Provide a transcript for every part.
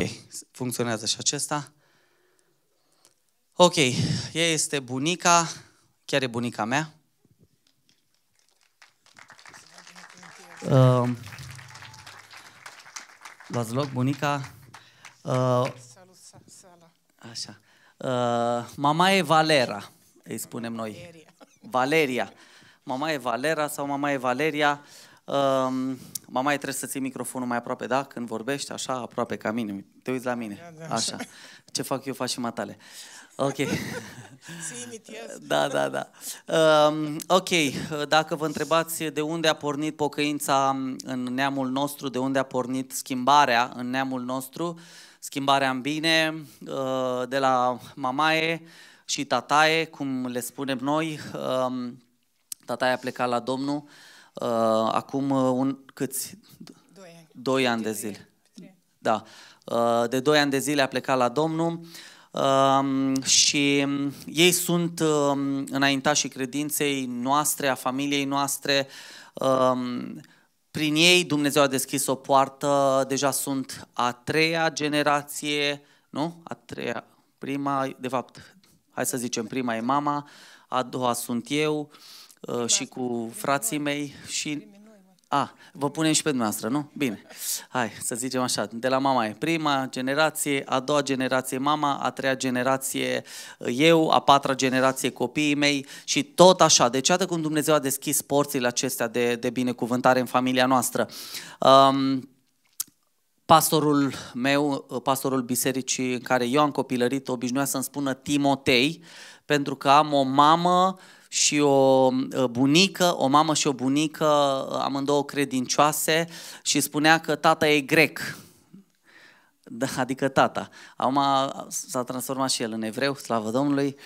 Ok, funcționează și acesta. Ok, ea este bunica, chiar e bunica mea. Uh, um, luați loc, bunica. Uh, așa. Uh, mama e Valera, îi spunem noi. Valeria. Mama e Valera sau mama e Valeria. Uh, Um, mama, trebuie să ții microfonul mai aproape, da? Când vorbești, așa, aproape ca mine. Te uiți la mine, așa. Ce fac eu, faci și matale. Ok. da, da, da. Um, ok, dacă vă întrebați de unde a pornit pocăința în neamul nostru, de unde a pornit schimbarea în neamul nostru, schimbarea în bine, uh, de la mamaie și tataie, cum le spunem noi, um, tataie a plecat la Domnul, uh, acum uh, un, câți? Doi ani. Doi ani de zile. Da. Uh, de doi ani de zile a plecat la Domnul uh, și ei sunt uh, înaintașii credinței noastre, a familiei noastre. Uh, prin ei Dumnezeu a deschis o poartă, deja sunt a treia generație, nu? A treia, prima, de fapt, hai să zicem, prima e mama, a doua sunt eu, Uh, și cu frații mei și... A, ah, vă punem și pe dumneavoastră, nu? Bine. Hai, să zicem așa, de la mama e prima generație, a doua generație mama, a treia generație uh, eu, a patra generație copiii mei și tot așa. Deci atât cum Dumnezeu a deschis porțile acestea de, de binecuvântare în familia noastră. Um, pastorul meu, uh, pastorul bisericii în care eu am copilărit, obișnuia să-mi spună Timotei, pentru că am o mamă uh, și o uh, bunică, o mamă și o bunică, uh, amândouă credincioase, și spunea că tata e grec. Da, adică tata. Acum s-a transformat și el în evreu, slavă Domnului.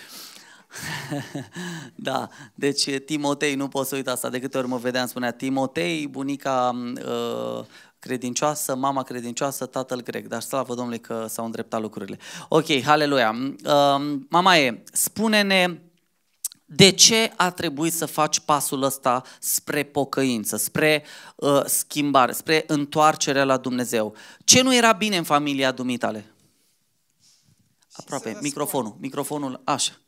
da, deci uh, Timotei, nu pot să uit asta, de câte ori mă vedeam, spunea Timotei, bunica uh, credincioasă, mama credincioasă, tatăl grec. Dar slavă Domnului că s-au îndreptat lucrurile. Ok, haleluia. Uh, mama e, spune-ne de ce a trebuit să faci pasul ăsta spre pocăință, spre uh, schimbare, spre întoarcerea la Dumnezeu? Ce nu era bine în familia dumitale? Aproape, microfonul, microfonul, așa.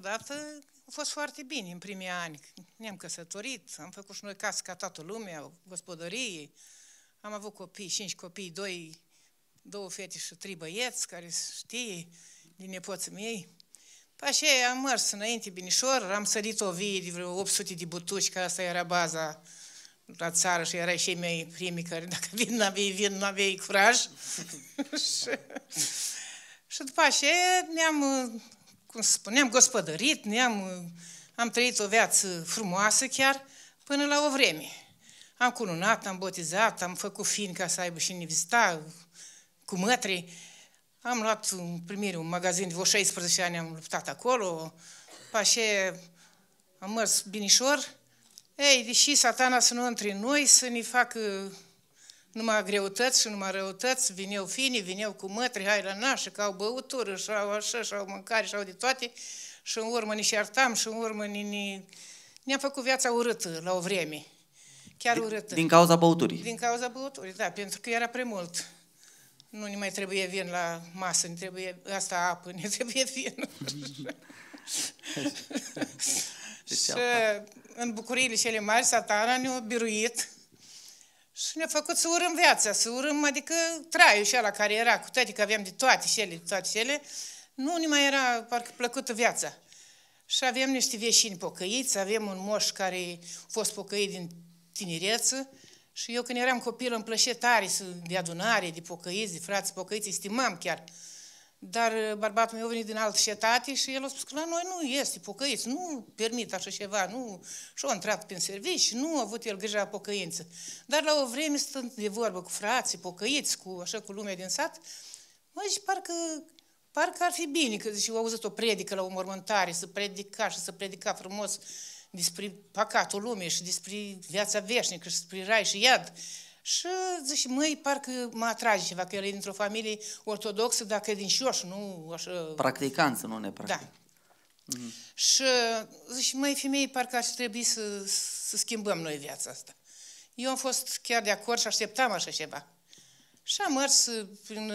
Dar a fost foarte bine în primii ani. Ne-am căsătorit, am făcut și noi casă ca toată lumea, gospodărie. Am avut copii, cinci copii, doi, două fete și trei băieți care știe din nepoții mei. Pe păi aceea am mers înainte Binișor, am sărit o vie de vreo 800 de butuci, că asta era baza la țară și erai și mei primii care dacă vin, nu aveai vin, nu aveai curaj. și, și după aceea ne-am, cum să spun, ne-am gospodărit, ne-am, am trăit o viață frumoasă chiar, până la o vreme. Am cununat, am botizat, am făcut fin ca să aibă și nevizita cu mătrii. Am luat în primire un magazin de vreo 16 ani, am luptat acolo, pașe am mers binișor. Ei, deși satana să nu între în noi, să ne facă numai greutăți și numai răutăți, vineau fini, vineau cu mătri, hai la nașă, că au băutură și au așa, și au mâncare, și au de toate, și în urmă nici iartam, și în urmă ne, ni... ne-a făcut viața urâtă la o vreme. Chiar urâtă. Din cauza băuturii. Din cauza băuturii, da, pentru că era prea mult nu ne mai trebuie vin la masă, ne trebuie asta apă, ne trebuie vin. Deci și în bucuriile cele mari, satana ne-a biruit și ne-a făcut să urâm viața, să urâm, adică traiul și la care era, cu toate că aveam de toate cele, de toate cele, nu ne mai era parcă plăcută viața. Și avem niște vieșini pocăiți, avem un moș care a fost pocăit din tinerețe, și eu când eram copil îmi plăcea tare să, de adunare, de pocăiți, de frați pocăiți, stimam chiar. Dar uh, bărbatul meu a venit din altă cetate și el a spus că la noi nu este pocăiți, nu permit așa ceva, nu... Și-a intrat prin servici, nu a avut el grijă la pocăință. Dar la o vreme, stând de vorbă cu frații, pocăiți, cu, așa, cu lumea din sat, mă, zice, parcă parcă ar fi bine, că și au auzit o predică la o mormântare, să predica și să predica frumos despre păcatul lumii și despre viața veșnică și despre rai și iad. Și zice, măi, parcă mă atrage ceva, că el e dintr-o familie ortodoxă, dar credincioși, nu așa... Practicant nu ne Da. Mm-hmm. Și zice, măi, femeie, parcă ar trebui să, să schimbăm noi viața asta. Eu am fost chiar de acord și așteptam așa ceva. Și am mers prin,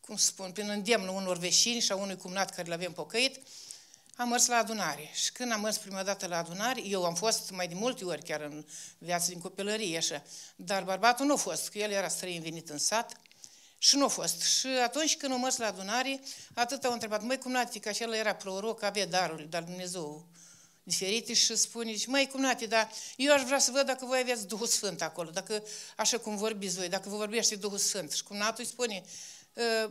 cum spun, prin îndemnul unor veșini și a unui cumnat care l-avem pocăit, am mers la adunare. Și când am mers prima dată la adunare, eu am fost mai de multe ori chiar în viața din copilărie, așa, dar bărbatul nu a fost, că el era străin venit în sat și nu a fost. Și atunci când am mers la adunare, atât au întrebat, măi, cum că acela era proroc, avea darul, dar Dumnezeu diferite și spune, zice, măi, cumnate, dar eu aș vrea să văd dacă voi aveți Duhul Sfânt acolo, dacă așa cum vorbiți voi, dacă vă vorbește Duhul Sfânt. Și cumnatul îi spune, ă,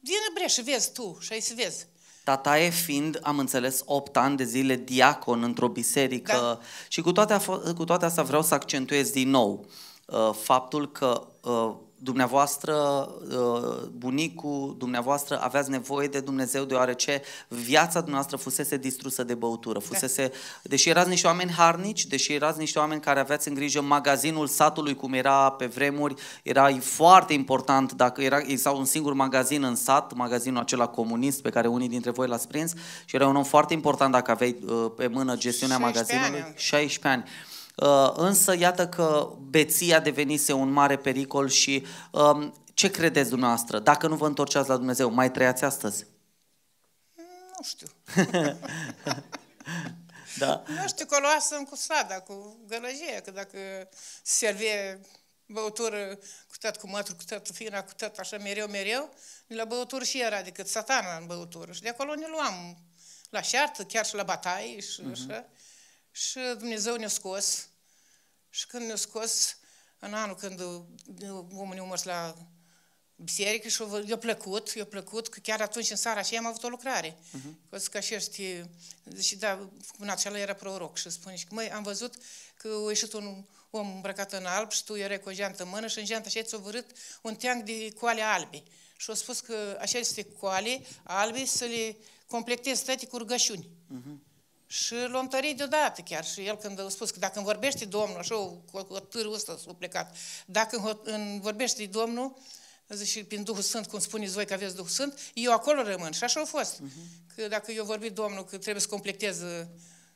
vine bre și vezi tu și ai să vezi. Tataie fiind, am înțeles, 8 ani de zile diacon într-o biserică da. și cu toate, cu toate astea vreau să accentuez din nou uh, faptul că uh, dumneavoastră, uh, bunicul dumneavoastră, aveați nevoie de Dumnezeu deoarece viața dumneavoastră fusese distrusă de băutură. Da. Fusese, deși erați niște oameni harnici, deși erați niște oameni care aveați în grijă magazinul satului, cum era pe vremuri, era foarte important, dacă era, sau un singur magazin în sat, magazinul acela comunist pe care unii dintre voi l-ați prins, și era un om foarte important dacă aveai uh, pe mână gestiunea magazinului. Ani. 16 ani. Uh, însă, iată că beția devenise un mare pericol și um, ce credeți dumneavoastră? Dacă nu vă întorceați la Dumnezeu, mai trăiați astăzi? Nu știu. da. Nu știu, că o luasem cu sada, cu gălăgie, că dacă servie băutură cu tot cu mătru, cu tot fina, cu tot așa mereu, mereu, la băutură și era decât satana în băutură. Și de acolo ne luam la șartă, chiar și la bataie și uh-huh. așa. Și Dumnezeu ne-a scos. Și când ne-a scos, în anul când omul ne-a mers la biserică și i-a plăcut, i-a plăcut, că chiar atunci în seara și am avut o lucrare. Uh-huh. Că și ești, și da, în acela era proroc și spune și că, măi, am văzut că a ieșit un om îmbrăcat în alb și tu erai cu o geantă în mână și în geantă aceea ți-a vărât un teanc de coale albe. Și a spus că este coale albe să le completezi toate cu rugăciuni. Uh-huh. Și l-am întărit deodată chiar și el când a spus că dacă îmi vorbește Domnul, așa cu, cu târul ăsta s-a plecat, dacă îmi vorbește Domnul, și prin Duhul Sfânt, cum spuneți voi că aveți Duhul Sfânt, eu acolo rămân. Și așa a fost. Uh-huh. Că dacă eu vorbi Domnul că trebuie să completez uh,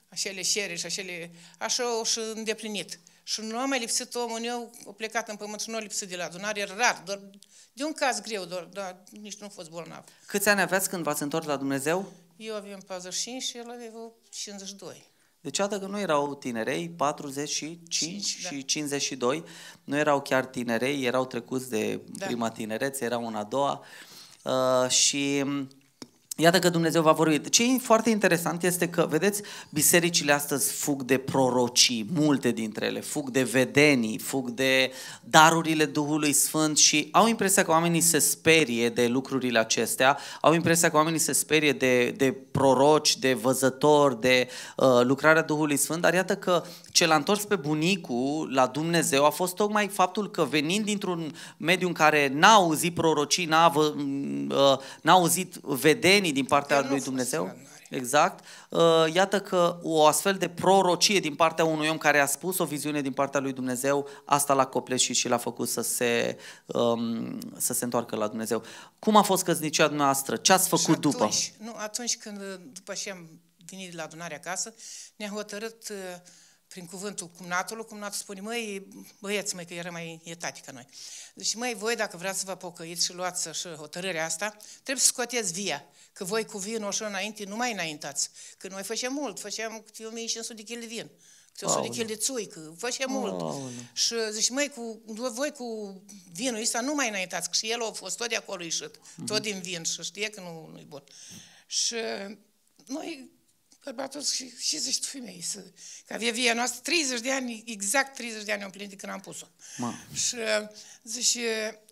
acele șeri și acele... Așa o și îndeplinit. Și nu am mai lipsit omul eu a plecat în pământ și nu a lipsit de la adunare, era rar, doar de un caz greu, doar, dar nici nu a fost bolnav. Câți ani aveați când v-ați întors la Dumnezeu? Eu aveam 45 și el avea 52. Deci atât că nu erau tinerei, 45 5, da. și 52, nu erau chiar tinerei, erau trecuți de da. prima tinerețe, erau una a doua. Uh, și Iată că Dumnezeu va vorbi. Ce e foarte interesant este că, vedeți, bisericile astăzi fug de prorocii, multe dintre ele, fug de vedenii, fug de darurile Duhului Sfânt și au impresia că oamenii se sperie de lucrurile acestea, au impresia că oamenii se sperie de, de proroci, de văzători, de uh, lucrarea Duhului Sfânt, dar iată că ce l-a întors pe bunicul la Dumnezeu a fost tocmai faptul că venind dintr-un mediu în care n-a auzit prorocii, n-a, mm, uh, n-a auzit vedenii, venit din partea lui Dumnezeu. Exact. Uh, iată că o astfel de prorocie din partea unui om care a spus o viziune din partea lui Dumnezeu, asta l-a copleșit și l-a făcut să se, um, să se întoarcă la Dumnezeu. Cum a fost căsnicia noastră? Ce ați făcut atunci, după? Nu, atunci când, după ce am venit la adunarea acasă, ne-am hotărât uh, prin cuvântul cumnatului, cumnatul spune, măi, băieți, măi, că era mai etate ca noi. Deci, măi, voi, dacă vreți să vă pocăiți și luați așa hotărârea asta, trebuie să scoateți via, că voi cu vinul așa înainte nu mai înaintați. Că noi făceam mult, făceam câte 1500 de kg de vin, câte 100 de kg de țuică, făceam mult. Și zici, măi, cu, voi cu vinul ăsta nu mai înaintați, că și el a fost tot de acolo ieșit, mm-hmm. tot mhm. din vin și știe că nu, nu-i bun. Și noi bărbatul și, și zici tu femeie, să, că via noastră 30 de ani, exact 30 de ani am plinit de când am pus-o. Și uh, zici,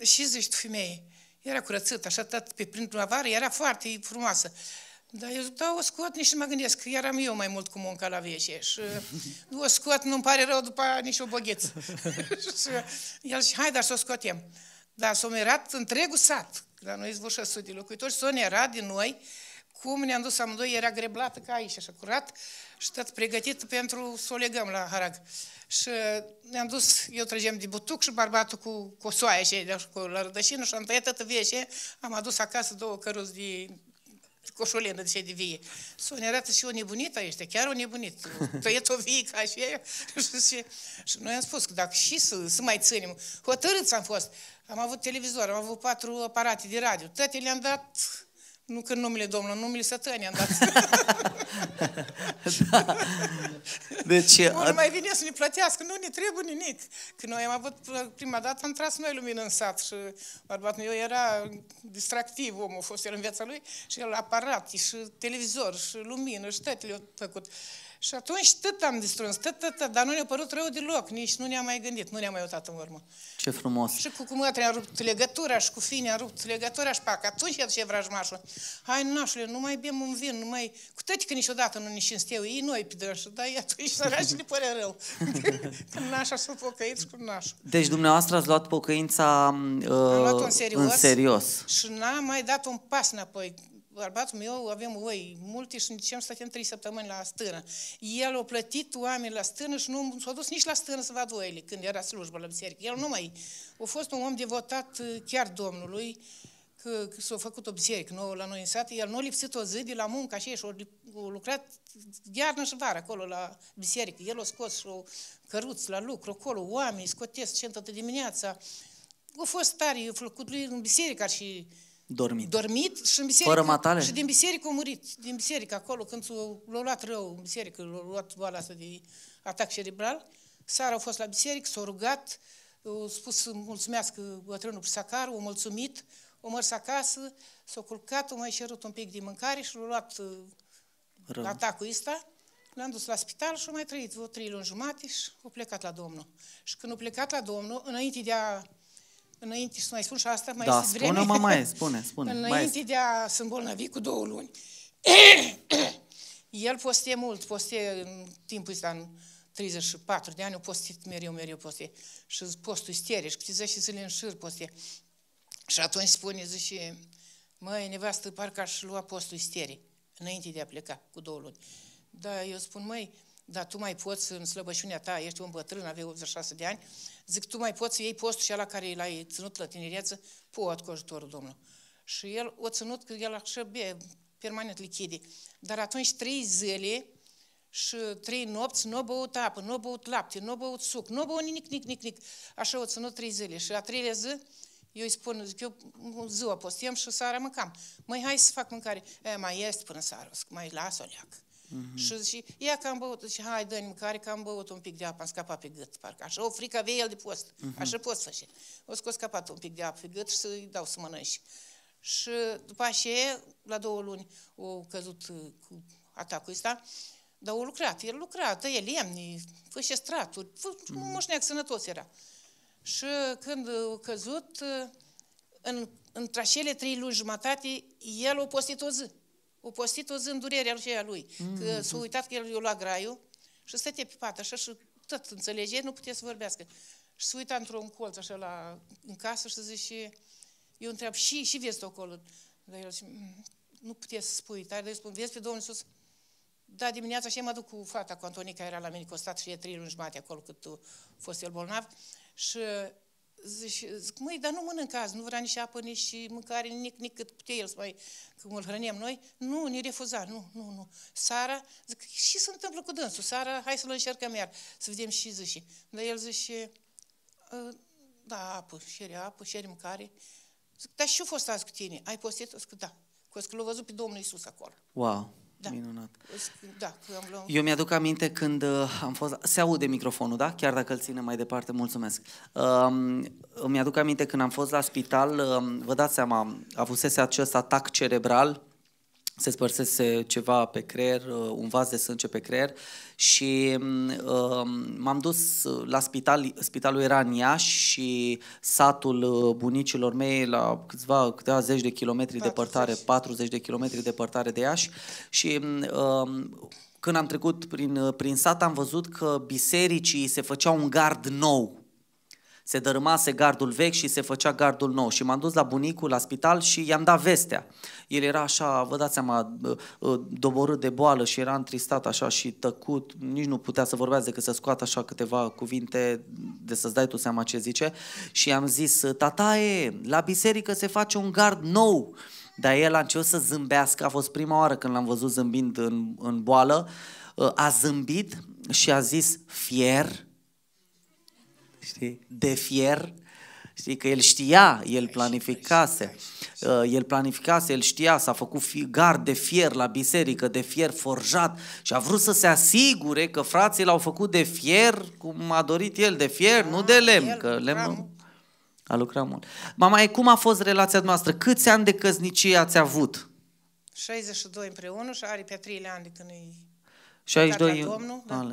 uh, și zici tu femeie, era curățat, așa tot pe prin primăvară, era foarte frumoasă. Dar eu zic, da, o scot, nici nu mă gândesc, că eram eu mai mult cu munca la vieșe și uh, o scot, nu-mi pare rău după nici o băgheță. și el zice, hai, dar să o scotem. Dar s-a mirat întregul sat, la noi 100 de locuitori, s-a nerat din noi, cum ne-am dus amândoi, era greblată ca aici, așa curat, și tot pregătit pentru să o legăm la harag. Și ne-am dus, eu trăgem de butuc și bărbatul cu, cu soaia și cu la rădășină și am tăiat toată vie am adus acasă două căruți de coșolenă de de vie. Să ne arată și o nebunită este, chiar o nebunită. Tăieți o vie ca și aia. și, și noi am spus că dacă și să, să mai ținem, hotărâți am fost. Am avut televizor, am avut patru aparate de radio, toate le-am dat nu că numele Domnului, numele sătănii am dat. da. Deci, nu mai vine să ne plătească, nu ne trebuie nimic. Când noi am avut prima dată, am tras noi lumină în sat și bărbatul meu era distractiv, omul a fost el în viața lui și el aparat, și televizor, și lumină, și toate le-a făcut. Și atunci tot am distrus, tot, tot, tot, dar nu ne-a părut rău deloc, nici nu ne-am mai gândit, nu ne-am mai uitat în urmă. Ce frumos! Și cu cumătri a rupt legătura și cu fine a rupt legătura și pac, atunci el ce vrajmașul. Hai, nașule, nu mai bem un vin, nu mai... Cu tot că niciodată nu ne cinsteau ei noi pe dânsul, dar e atunci săraci ne pare rău. Când nașa s-a pocăit și cu nașul. Deci dumneavoastră ați luat pocăința uh, luat în, serios în serios. Și n-am mai dat un pas înapoi bărbatul meu, avem oi multe și zicem să stăm trei săptămâni la stână. El a plătit oameni la stână și nu s-a dus nici la stână să vadă oile când era slujba la biserică. El nu mai... A fost un om devotat uh, chiar Domnului, că, că s-a făcut o biserică nouă la noi în sat, el nu a lipsit o zi de la muncă, așa, și a lucrat iarnă și vară acolo la biserică. El a scos și o căruț la lucru, acolo, oameni, scotesc, ce dimineața. A fost tare, a făcut lui în biserică și dormit. Dormit și, în biserică, Fără matale? și din biserică a murit. Din biserică acolo, când l-a luat rău în biserică, l-a luat boala asta de atac cerebral, Sara a fost la biserică, s-a rugat, a spus să mulțumească bătrânul Sacar, o mulțumit, o mers acasă, s-a culcat, o mai cerut un pic de mâncare și l-a luat uh, Rău. atacul ăsta, l-am dus la spital și a mai trăit vreo trei luni jumate și a plecat la Domnul. Și când a plecat la Domnul, înainte de a înainte să mai spun și asta, mai da, este vreme. spune, mama, e, spune, spune. înainte mai de a se îmbolnăvi cu două luni. El poste mult, poste în timpul ăsta, în 34 de ani, postit mereu, mereu poste. Și postul stere, și câte și zile în șir poste. Și atunci spune, zice, măi, nevastă, parcă aș lua postul stere, înainte de a pleca, cu două luni. Dar eu spun, măi, dar tu mai poți în slăbăciunea ta, ești un bătrân, aveai 86 de ani, Zic, tu mai poți să iei postul și ala care l-ai ținut la tinerețe? Pot cu ajutorul Domnului. Și el o ținut că el așa bea, permanent lichide. Dar atunci trei zile și trei nopți nu a băut apă, nu a băut lapte, nu a băut suc, nu băut nimic, nimic, nimic. Așa o ținut trei zile. Și la treile zi, eu îi spun, zic, eu ziua postiem și seara mâncam. Măi, hai să fac mâncare. E, mai este până seara, mai las-o leacă. Uh-huh. Și zice, ia că am băut, zice, hai, dă-mi mâncare că am băut un pic de apă, am scapat pe gât, parcă așa, o frică avea el de post, uh-huh. așa post face. O scos capat un pic de apă pe gât și să-i dau să mănânci. Și după așa, la două luni, o căzut uh, cu atacul ăsta, dar o lucrat, el lucra, tăie lemne, fășe straturi, fă, mm. un moșneac sănătos era. Și când uh, o căzut, uh, în, între trei luni jumătate, el o postit o zi. O postit în durerea aceea lui, mm. că mm, s-a mm. uitat că el i-a luat graiul și stătea pe pat așa și tot înțelege, nu putea să vorbească. Și se uita într-un colț așa la, în casă și zice, eu întreb, și, și vezi acolo? Dar el zice, mm, nu putea să spui, dar eu spun, vezi pe Domnul Iisus? Da, dimineața și mă duc cu fata, cu Antonica, era la mine stat, și e trei luni jumate acolo cât tu fost el bolnav. Și zic, zic măi, dar nu azi nu vrea nici apă, nici mâncare, nici, nici cât putea el să mai, cum îl hrănim noi. Nu, ne refuza, nu, nu, nu. Sara, zic, și se întâmplă cu dânsul? Sara, hai să-l încercăm iar, să vedem și zice. Dar el zice, ă, da, apă, și are apă, și are mâncare. Zic, dar și-a fost azi cu tine? Ai postit? Zic, da. Că l-a văzut pe Domnul Isus acolo. Wow. Da. Minunat. Da, am Eu mi-aduc aminte când uh, am fost... Se aude microfonul, da? Chiar dacă îl ține mai departe, mulțumesc. Um, mi aduc aminte când am fost la spital, um, vă dați seama, avusese acest atac cerebral se spărsese ceva pe creier, uh, un vas de sânge pe creier și mm, uh, m-am dus la spital, spitalul era în Iași și satul uh, bunicilor mei la câțiva, câteva zeci de kilometri 40. departare, 40 de kilometri departare de Iași și mm, când am trecut prin, prin sat am văzut că bisericii se făcea un gard nou se dărâmase gardul vechi și se făcea gardul nou. Și m-am dus la bunicul la spital și i-am dat vestea. El era așa, vă dați seama, doborât de boală și era întristat așa și tăcut. Nici nu putea să vorbească decât să scoată așa câteva cuvinte de să-ți dai tu seama ce zice. Și i-am zis, tataie, la biserică se face un gard nou. Dar el a început să zâmbească, a fost prima oară când l-am văzut zâmbind în, în boală, a zâmbit și a zis fier știi, de fier, știi, că el știa, el planificase, uh, el planificase, el știa, s-a făcut gard de fier la biserică, de fier forjat și a vrut să se asigure că frații l-au făcut de fier, cum a dorit el, de fier, nu de ah, lemn, că lemnul a lucrat mult. Mama, e cum a fost relația noastră? Câți ani de căznicie ați avut? 62 împreună și are pe 3 ani de când e 62, Domnul, da?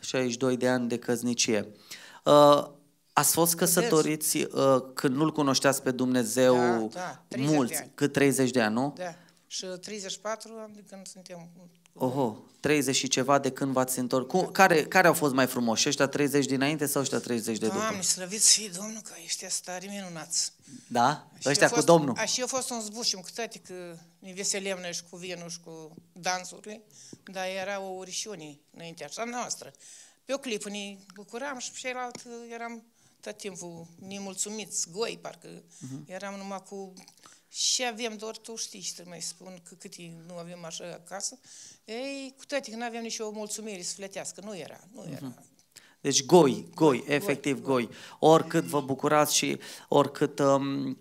62 de ani de căznicie. Uh, Uh, ați fost căsătoriți uh, când nu-L cunoșteați pe Dumnezeu da, da, 30 mulți, de ani. cât 30 de ani, nu? Da. Și 34 ani de când suntem... Oho, 30 și ceva de când v-ați întors. da. care, care au fost mai frumoși? Ăștia 30 dinainte sau ăștia 30 de după? Doamne, slăviți fii Domnul că ăștia stari minunați. Da? Și ăștia fost, cu Domnul. A, și eu fost un zbușim, cu toate că ne veselem noi și cu vinul și cu dansurile, dar era o urișiune înaintea așa noastră. Pe o clipă ne bucuram și pe celălalt eram tot timpul nemulțumiți, goi, parcă uh-huh. eram numai cu... Și avem, doar tu știi și trebuie mai spun că cât nu avem așa acasă. Ei, cu toate că nu avem nicio mulțumire sfletească, nu era, nu era. Uh-huh. Deci goi, goi, efectiv goi. goi. Oricât vă bucurați și oricât um,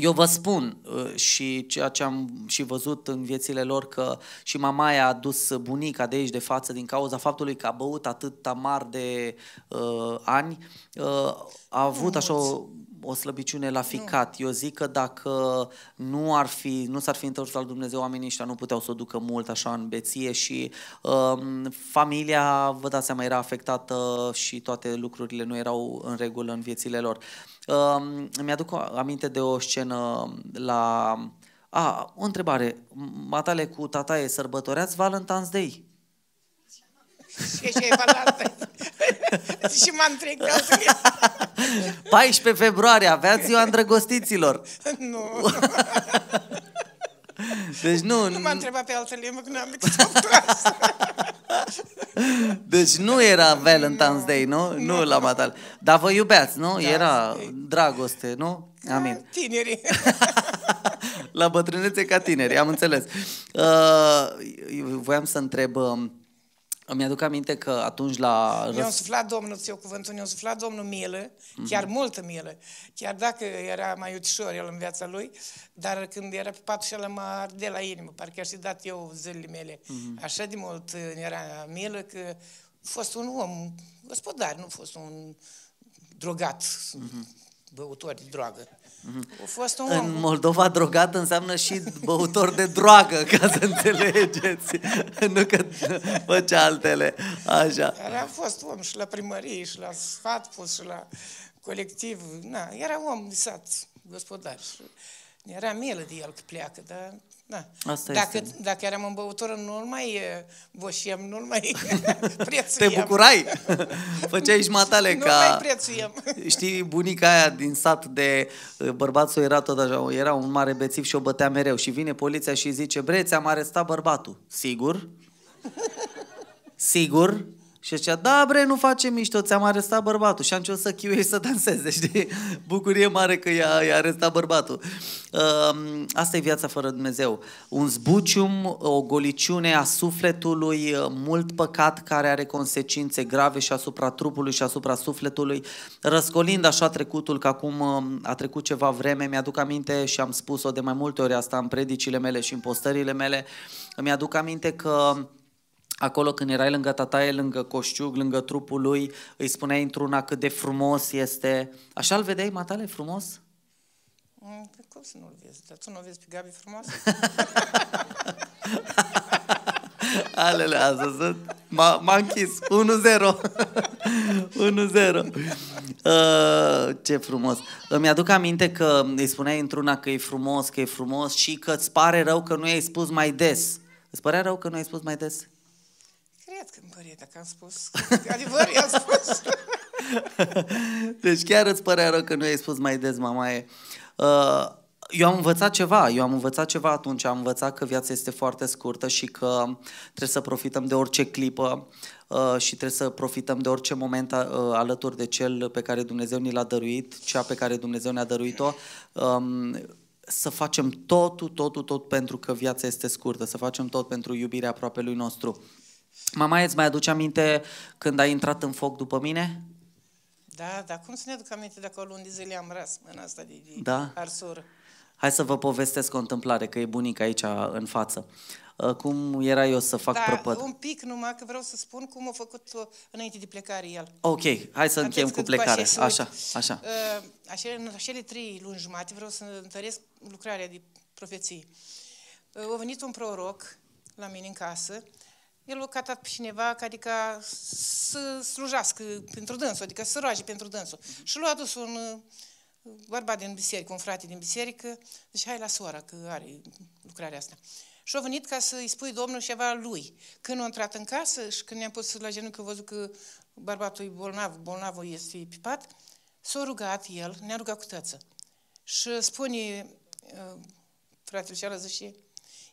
eu vă spun uh, și ceea ce am și văzut în viețile lor că și mamaia a dus bunica de aici de față din cauza faptului că a băut atât amar de uh, ani, uh, a avut așa o o slăbiciune la ficat. Nu. Eu zic că dacă nu, ar fi, nu s-ar fi întors la Dumnezeu, oamenii ăștia nu puteau să o ducă mult așa în beție și um, familia, vă dați seama, era afectată și toate lucrurile nu erau în regulă în viețile lor. Um, mi-aduc aminte de o scenă la... A, o întrebare. Matale cu tataie, sărbătoreați Valentine's Day? Și așa e valartă. Deci și m-am trecut. 14 februarie, avea ziua îndrăgostiților. Nu. Deci nu... Nu m-a întrebat pe altă limbă, că nu am Deci nu era Valentine's Day, nu? Nu, nu la Matal. Dar vă iubeați, nu? Da, era ei. dragoste, nu? Da, Amin. Tineri. la bătrânețe ca tineri, am înțeles. Uh, voiam să întreb... Uh, îmi aduc aminte că atunci la... Mi-a suflat Domnul, ți cuvântul, mi-a suflat Domnul milă, chiar mm-hmm. multă milă. Chiar dacă era mai ușor el în viața lui, dar când era pe patul și el mă arde la inimă, parcă aș fi dat eu zilele mele. Mm-hmm. Așa de mult uh, era milă că a fost un om gospodar, nu a fost un drogat, mm-hmm. băutor de drogă. Mhm. A fost un om. În Moldova drogat înseamnă și băutor de droagă, ca să înțelegeți. nu că făcea altele. Așa. Era a fost om și la primărie, și la pus și la colectiv. Na, era om de sat, gospodar. Era milă de el că pleacă, dar da. Asta dacă, este. dacă eram în băutură, nu mai voșiem nu mai prețuiem. Te bucurai? Făceai matale nu ca... Nu mai prețuiem. Știi, bunica aia din sat de bărbatul era tot așa, era un mare bețiv și o bătea mereu. Și vine poliția și zice, bre, ți-am arestat bărbatul. Sigur? Sigur? Și zicea, da bre, nu face mișto, ți-am arestat bărbatul. Și am început să chiuie să danseze, știi? Bucurie mare că i-a, i-a arestat bărbatul. asta e viața fără Dumnezeu. Un zbucium, o goliciune a sufletului, mult păcat care are consecințe grave și asupra trupului și asupra sufletului. Răscolind așa trecutul, că acum um, a trecut ceva vreme, mi-aduc aminte și am spus-o de mai multe ori asta în predicile mele și în postările mele, mi aduc aminte că Acolo când erai lângă tataie, lângă coșciug, lângă trupul lui, îi spuneai într-una cât de frumos este. Așa îl vedeai, Matale, frumos? cum mm, să nu-l vezi? Dar tu nu vezi pe Gabi frumos? Alele, azi sunt... M-a, m-a închis. 1-0. 1-0. Uh, ce frumos. Îmi aduc aminte că îi spuneai într-una că e frumos, că e frumos și că îți pare rău că nu i-ai spus mai des. Îți părea rău că nu i-ai spus mai des? Cred că îmi pare dacă am spus. Adevăr, i-am spus. deci chiar îți părea rău că nu ai spus mai des, mamaie. Uh, eu am învățat ceva, eu am învățat ceva atunci, am învățat că viața este foarte scurtă și că trebuie să profităm de orice clipă uh, și trebuie să profităm de orice moment a, uh, alături de cel pe care Dumnezeu ni l-a dăruit, cea pe care Dumnezeu ne-a dăruit-o. Um, să facem totul, totul, tot pentru că viața este scurtă, să facem tot pentru iubirea aproape lui nostru. Mama, îți mai aduce aminte când ai intrat în foc după mine? Da, dar cum să ne aduc aminte dacă o luni de zile am ras în asta de, de da? arsură? Hai să vă povestesc o întâmplare, că e bunic aici în față. Uh, cum era eu să fac da, prăpăd? un pic numai, că vreau să spun cum a făcut uh, înainte de plecare el. Ok, hai să încheiem cu plecare. Așa, așa. așa. Uh, așa. În acele trei luni jumate vreau să întăresc lucrarea de profeții. A venit un proroc la mine în casă el a catat pe cineva ca adică să slujească pentru dânsul, adică să roage pentru dânsul. Și l-a adus un uh, bărbat din biserică, un frate din biserică, zice, hai la sora, că are lucrarea asta. Și a venit ca să-i spui Domnul ceva lui. Când a intrat în casă și când ne-am pus la genunchi, că a văzut că bărbatul e bolnav, bolnavul este pipat, s-a rugat el, ne-a rugat cu tăță. Și spune uh, fratele și zice,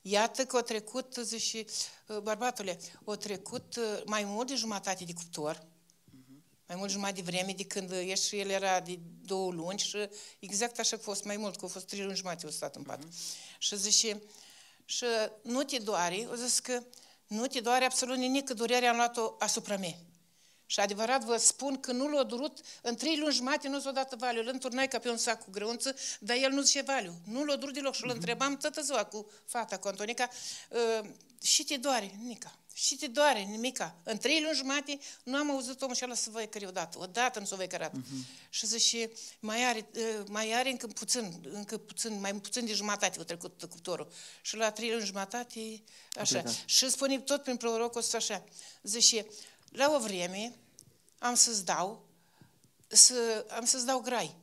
Iată că o trecut, zice, uh, bărbatule, o trecut uh, mai mult de jumătate de cuptor, mhm. mai mult jumătate de vreme de când ești și el era de două luni și exact așa a fost, mai mult, că a fost trei luni jumătate o stat în pat. Uh-huh. Și zice, și nu te doare, o zis că nu te doare absolut nimic, că durerea am luat-o asupra mea. Și adevărat vă spun că nu l-a durut, în trei luni jumate nu s-a dat valiul. Îl înturnai ca pe un sac cu grăunță, dar el nu zice valiu. Nu l-a durut deloc și îl mhm. întrebam toată ziua cu fata, cu Antonica, ă, și te doare, Nica? Și te doare, nimica. În trei luni jumate nu am auzit omul și ala să vă ecări odată. Odată nu s-o vă ecărat. Uh-huh. Mhm. Și zice, mai are, ă, mai are încă puțin, încă puțin, mai puțin de jumătate a trecut cuptorul. Și la trei luni jumătate, așa. Și spune tot prin prorocul ăsta așa. Zice, la o vreme am să-ți dau, să, am să-ți dau grai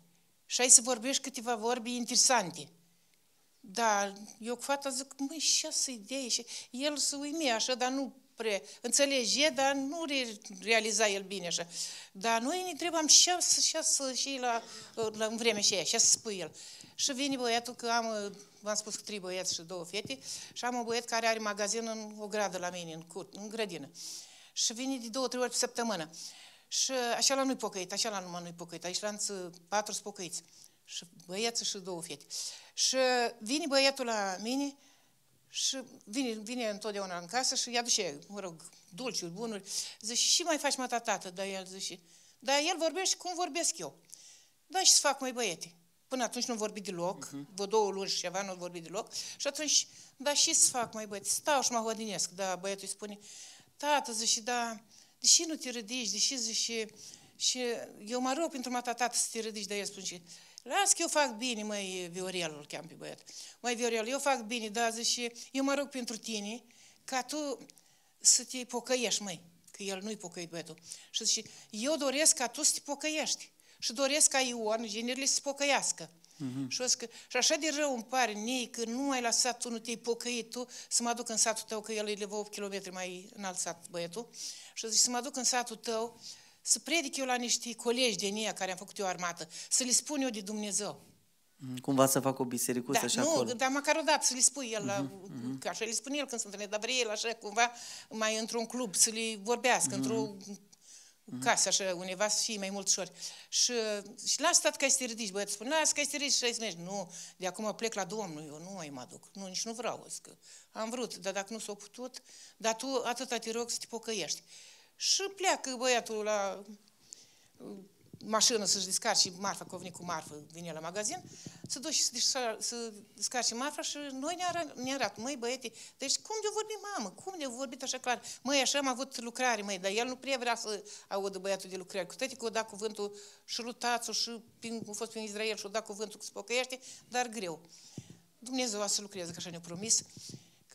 și ai să vorbești câteva vorbi interesante. Da, eu cu fata zic, măi, ce să idee? Și el se uimi așa, dar nu pre... înțelege, dar nu re- realiza el bine așa. Dar noi ne întrebam ce să, ce să, și la, la în vreme și aia, ce să spui el. Și vine băiatul, că am, v-am spus că trei băieți și două fete, și am un băiat care are magazin în o gradă la mine, în, cur, în grădină și vine de două, trei ori pe săptămână. Și așa la nu-i pocăit, așa la numai nu-i pocăit. Aici la patru spocăiți. Și băieță și două fete. Și vine băiatul la mine și vine, vine întotdeauna în casă și îi aduce, mă rog, dulciuri, bunuri. Zice, și mai faci mata tată? Dar el zice, dar el vorbește cum vorbesc eu. Da, și să fac, mai băieți. Până atunci nu vorbi deloc, uh-huh. vă două luni și ceva nu vorbi deloc. Și atunci, da, și să fac, mai băieți. stau și mă hodinesc. Da, băiatul îi spune, tată, zice, da, de ce nu te ridici, de ce zice, și eu mă rog pentru mata tată să te ridici, dar el spune, las că eu fac bine, măi, Viorelul, cheam pe băiat, măi, Viorel, eu fac bine, da, zice, eu mă rog pentru tine, ca tu să te pocăiești, măi, că el nu-i pocăit băiatul. Și zice, eu doresc ca tu să te pocăiești și doresc ca Ion, genirile, să se pocăiască. Uh-huh. Și, că, și așa de rău îmi pare, nei, că nu ai lăsat unul, te-ai pocăit tu, să mă duc în satul tău, că el e leva 8 km mai înalt sat băiatul, și zic, să mă duc în satul tău, să predic eu la niște colegi de nea care am făcut eu armată, să le spun eu de Dumnezeu. Mm, cumva să fac o bisericuță da, așa nu, acolo. dar măcar o dată să le spui el, la, uh-huh, uh-huh. așa le spune el când se întâlnește, dar vrei el așa cumva mai într-un club să le vorbească, uh-huh. într-o casă, așa, undeva să fie mai mult ușor. Și, și la stat ca să te ridici, băiatul spune, lasă ca să te ridici și să mergi. Nu, de acum plec la Domnul, eu nu mai mă duc. Nu, nici nu vreau, zic am vrut, dar dacă nu s-a putut, dar tu atâta te rog să te pocăiești. Și pleacă băiatul la mașină să-și descarce marfa, că cu marfă, vine la magazin, să duci să, să descarce marfa și noi ne, arată, ne arat. măi băieți, deci cum de vorbi mamă, cum de vorbit așa clar, măi, așa am avut lucrare, măi, dar el nu prea vrea să audă băiatul de lucrare, cu toate că o da cuvântul și lutațul și prin, a fost prin Israel și o da cuvântul că se pocăiește, dar greu. Dumnezeu a să lucreze, că așa ne-a promis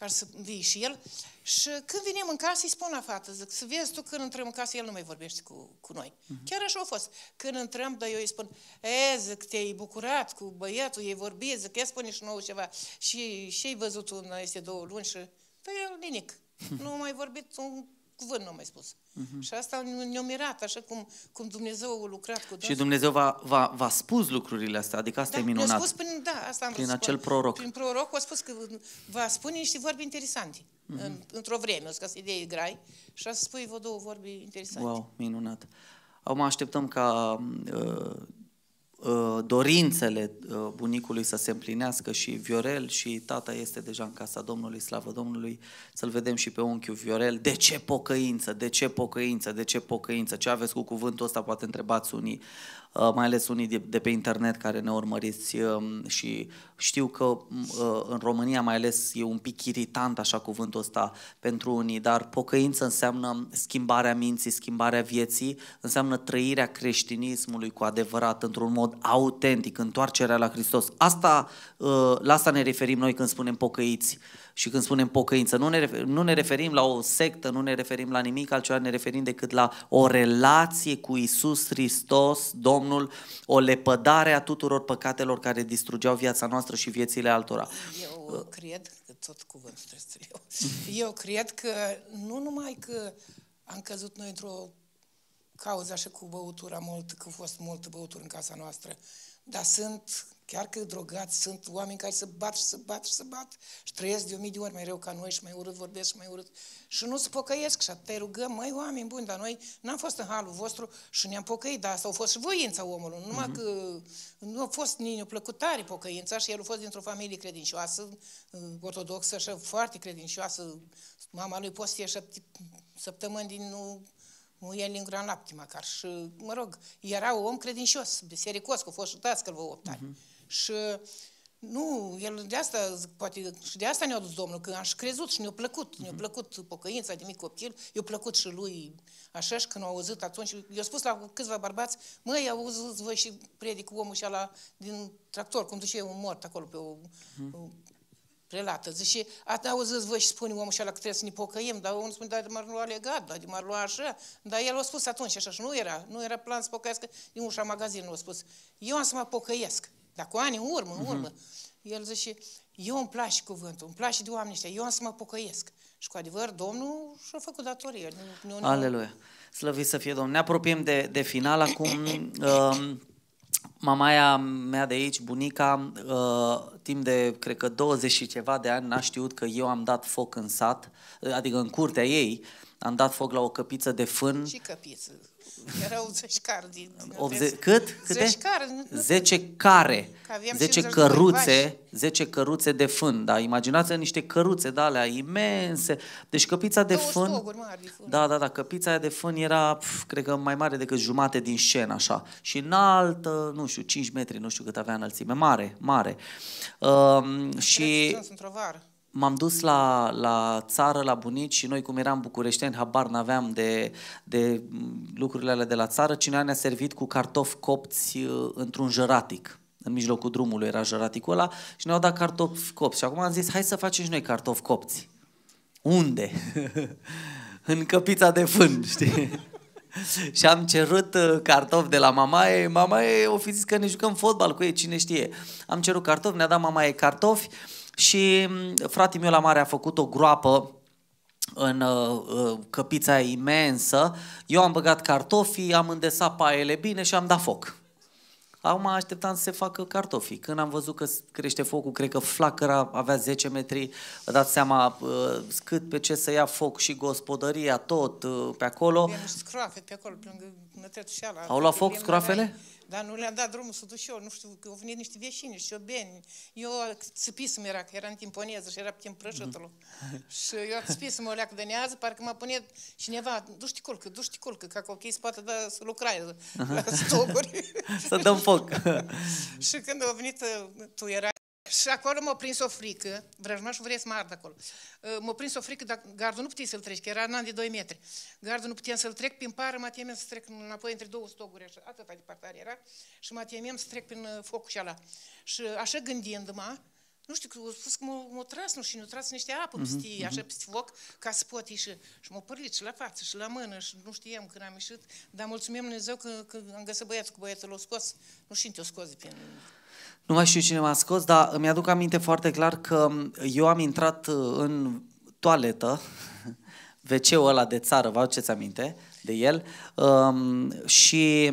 care să vii și el. Și când vinem în casă, îi spun la fată, zic, să vezi tu când intrăm în casă, el nu mai vorbește cu, cu noi. Uh-huh. Chiar așa a fost. Când intrăm, dar eu îi spun, e, zic, te-ai bucurat cu băiatul, ei vorbi, zic, ia spune și nou ceva. Și și-ai văzut un, este două luni și, dar păi, el nimic. nu mai vorbit un cuvânt nu am mai spus. Uh-huh. Și asta ne-a mirat, așa cum, cum Dumnezeu a lucrat cu Dumnezeu. Și Dumnezeu v-a, v-a, v-a spus lucrurile astea, adică asta da, e minunat. Spus prin, da, asta am prin spus, acel proroc. Prin proroc a spus că va spune niște vorbi interesante. Uh-huh. În, într-o vreme, o să idei grai și a să spui vă două vorbi interesante. Wow, minunat. Acum așteptăm ca uh, Uh, dorințele uh, bunicului să se împlinească și Viorel și tata este deja în casa Domnului, slavă Domnului, să-l vedem și pe unchiul Viorel. De ce pocăință? De ce pocăință? De ce pocăință? Ce aveți cu cuvântul ăsta? Poate întrebați unii. Uh, mai ales unii de, de pe internet care ne urmăriți um, și știu că um, uh, în România mai ales e un pic irritant așa cuvântul ăsta pentru unii, dar pocăință înseamnă schimbarea minții, schimbarea vieții, înseamnă trăirea creștinismului cu adevărat, într-un mod autentic, întoarcerea la Hristos. Asta, uh, la asta ne referim noi când spunem pocăiți și când spunem pocăință. Nu ne, nu ne referim la o sectă, nu ne referim la nimic altceva, ne referim decât la o relație cu Isus Hristos, Domnul Domnul, o lepădare a tuturor păcatelor care distrugeau viața noastră și viețile altora. Eu cred că tot cuvântul trebuie să eu. Eu cred că nu numai că am căzut noi într-o cauză așa cu băutura mult, că a fost multă băutură în casa noastră, dar sunt Chiar că drogați sunt oameni care se bat și se bat și se bat și trăiesc de o mii de ori mai rău ca noi și mai urât vorbesc și mai urât și nu se pocăiesc și te rugăm, măi oameni buni, dar noi n-am fost în halul vostru și ne-am pocăit, dar asta a fost și voința omului, numai uh-huh. că nu a fost nici plăcut tare pocăința și el a fost dintr-o familie credincioasă, uh, ortodoxă și foarte credincioasă, mama lui postie șapte, săptămâni din nu, nu e în gran lapte măcar și, mă rog, era un om credincios, bisericos, că a fost și dascăl vă opt Uh-huh. Mhm. Și nu, el de asta, poate și de asta ne-a dus Domnul, că am și crezut și ne-a plăcut, ne-a mhm. plăcut pocăința de mic copil, i-a plăcut și lui așa și când au auzit atunci, le-a spus la câțiva bărbați, măi, auzit voi și predic omul și ala din tractor, cum duce un mort acolo pe o, mm. o prelată. Zice, ați da, auzit voi și spune omul și ala că trebuie să ne pocăim, dar unul spune, dar m-ar lua legat, dar m-ar lua așa, dar el a spus atunci așa și nu era, nu era plan să pocăiască din ușa magazinului, a spus, eu am să mă pocăiesc. Dar cu ani în urmă, în mhm. urmă. Uh-huh. El zice, eu îmi place cuvântul, îmi place de oameni ăștia, eu am să mă pocăiesc. Și cu adevăr, Domnul și-a făcut datorie. Nu, nu, Aleluia. Slăvit să fie Domnul. Ne apropiem de, de final acum. Um, mamaia mea de aici, bunica, uh, timp de, cred că 20 și ceva de ani, n-a știut că eu am dat foc în sat, adică în curtea ei, am dat foc la o căpiță de fân. Și căpiță. Erau zășcari din... 80, cât? Câte? care. 10 care. Că 10 căruțe, 10 căruțe de fân, da, imaginați vă niște căruțe de alea imense. Deci căpița de fân, mari fân. Da, da, da, căpița de fân era, pf, cred că mai mare decât jumate din scenă, așa. Și înaltă, nu știu, 5 metri, nu știu cât avea înălțime, mare, mare. uh, și... într-o vară m-am dus la, la țară, la bunici și noi cum eram bucureșteni, habar n-aveam de, de lucrurile alea de la țară, cineva ne-a servit cu cartofi copți uh, într-un jăratic. În mijlocul drumului era jăraticul ăla și ne-au dat cartofi copți. Și acum am zis, hai să facem și noi cartofi copți. Unde? în căpița de fân, știi? și am cerut uh, cartofi de la mamaie. Mamaie o fi zis că ne jucăm fotbal cu ei, cine știe. Am cerut cartofi, ne-a dat mamaie cartofi. Uh, și mm, fratele meu la mare a făcut o groapă în uh, uh căpița imensă. Eu am băgat cartofii, am îndesat paiele bine și am dat foc. Acum așteptam să se facă cartofii. Când am văzut că crește focul, cred că flacăra avea 10 metri, vă dați seama uh, cât pe ce să ia foc și gospodăria, tot uh, pe acolo. Scroafe pe acolo, pe lângă și ala. Au luat foc scroafele? Dar nu le-am dat drumul sudușor, nu știu, că au venit niște vecini, șobeni. Eu țăpisem era, că eram timponeză și era pe timp prăjitului. Mm-hmm. și eu țăpisem o leacă de nează, parcă m-a pune cineva, duște culcă, duște culcă, ca ok, poate da, să lucrai la stoguri. să dăm foc. și când a venit, tu erai și acolo m-a prins o frică, vrăjmașul vrea să mă ard acolo, ă, m-a prins o frică, dar gardul nu putea să-l treci, că era în an de 2 metri. Gardul nu putea să-l trec, prin pară mă temem să trec înapoi între două stoguri, așa, atâta departare era, și mă temem să trec prin ă, focul și ala. Și așa gândindu-mă, nu știu, că au spus că m-au tras, nu știu, nu tras niște apă mhm, peste, uh-huh, așa mhm. peste foc, ca să pot ieși. Și m-au părlit și la față și la mână și nu știam când am ieșit, dar mulțumim Dumnezeu că, că am găsit băiatul, cu băiatul l-a scos. Nu știu, te-o scos de pe... Nu mai știu cine m-a scos, dar îmi aduc aminte foarte clar că eu am intrat uh, în toaletă, wc ăla de țară, vă aduceți aminte de el, um, și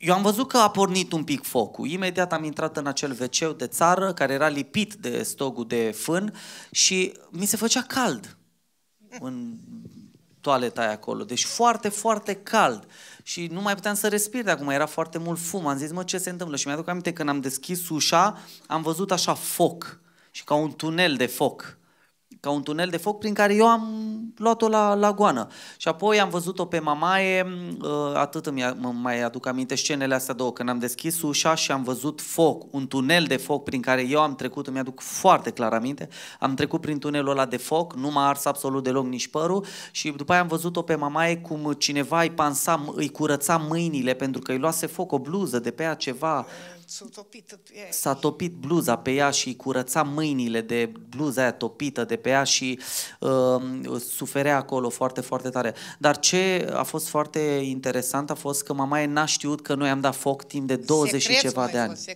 eu am văzut că a pornit un pic focul. Imediat am intrat în acel wc de țară, care era lipit de stogul de fân și mi se făcea cald în toaleta aia acolo. Deci foarte, foarte cald. Și nu mai puteam să respir de acum, era foarte mult fum. Am zis, mă, ce se întâmplă? Și mi-aduc aminte, când am deschis ușa, am văzut așa foc. Și ca un tunel de foc ca un tunel de foc prin care eu am luat-o la, la goană. Și apoi am văzut-o pe mamaie, uh, atât îmi mai aduc aminte scenele astea două, când am deschis ușa și am văzut foc, un tunel de foc prin care eu am trecut, îmi aduc foarte clar aminte, am trecut prin tunelul ăla de foc, nu m-a ars absolut deloc nici părul și după aia am văzut-o pe mamaie cum cineva îi pansa, îi curăța mâinile pentru că îi luase foc o bluză de pe ea ceva S-a topit bluza pe ea și curăța mâinile de bluza aia topită de pe ea și uh, suferea acolo foarte, foarte tare. Dar ce a fost foarte interesant a fost că mamaie n-a știut că noi am dat foc timp de 20 secret, și ceva de ani. Fost,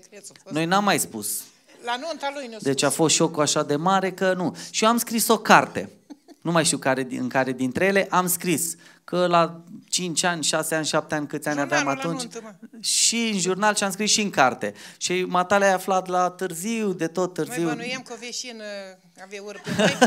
noi n-am mai spus. La nunta lui nu Deci a fost șocul așa de mare că nu. Și eu am scris o carte, nu mai știu care, în care dintre ele, am scris uh, că la 5 ani, 6 ani, 7 ani, câți ani aveam atunci, nuntă, și în jurnal și am scris și în carte. Și matale ai aflat la târziu, de tot târziu. Noi bănuiem că o veșină uh, avea ură pe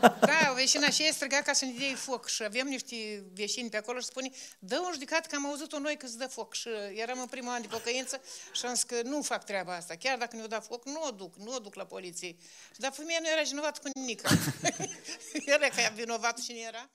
da, o veșină așa străga ca să ne dea foc și avem niște veșini pe acolo și spune, dă un judecat că am auzit-o noi că îți dă foc. Și eram în primul an de pocăință și am zis că nu fac treaba asta. Chiar dacă ne-o da foc, nu o duc, nu o duc la poliție. Dar femeia nu era vinovată cu nimic. era că vinovat nu era.